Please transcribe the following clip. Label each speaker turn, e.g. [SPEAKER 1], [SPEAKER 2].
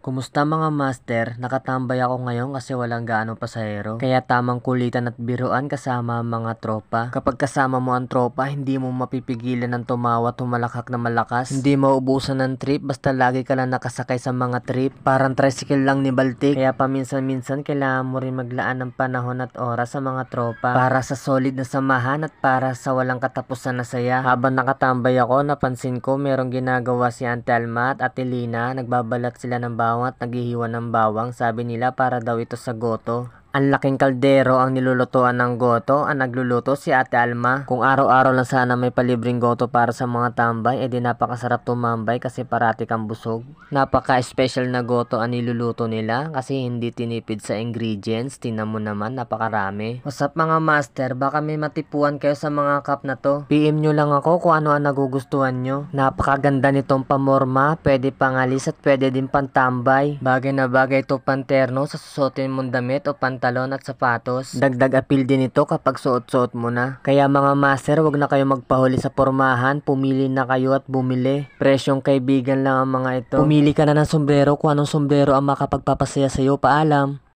[SPEAKER 1] Kumusta mga master? Nakatambay ako ngayon kasi walang gaano pasahero. Kaya tamang kulitan at biruan kasama ang mga tropa. Kapag kasama mo ang tropa, hindi mo mapipigilan ng tumawa at tumalakak na malakas. Hindi maubusan ng trip basta lagi ka lang nakasakay sa mga trip. Parang tricycle lang ni Baltic. Kaya paminsan-minsan kailangan mo rin maglaan ng panahon at oras sa mga tropa. Para sa solid na samahan at para sa walang katapusan na saya. Habang nakatambay ako, napansin ko merong ginagawa si Antelma at Atelina. Nagbabalat sila ng baboy bawang at naghihiwa ng bawang. Sabi nila para daw ito sa goto. Ang laking kaldero ang nilulutuan ng goto ang nagluluto si Ate Alma. Kung araw-araw lang sana may palibring goto para sa mga tambay, edi napakasarap tumambay kasi parati kang busog. Napaka-special na goto ang niluluto nila kasi hindi tinipid sa ingredients. Tinan mo naman, napakarami. What's mga master? Baka may matipuan kayo sa mga cup na to. PM nyo lang ako kung ano ang nagugustuhan nyo. Napakaganda nitong pamorma, pwede pangalis at pwede din pantambay. Bagay na bagay ito panterno sa susutin mong damit o pantambay pantalon at sapatos. Dagdag appeal din ito kapag suot-suot mo na. Kaya mga master, wag na kayo magpahuli sa pormahan, pumili na kayo at bumili. Presyong kaibigan lang ang mga ito. Pumili ka na ng sombrero kung anong sombrero ang makapagpapasaya sa'yo, paalam.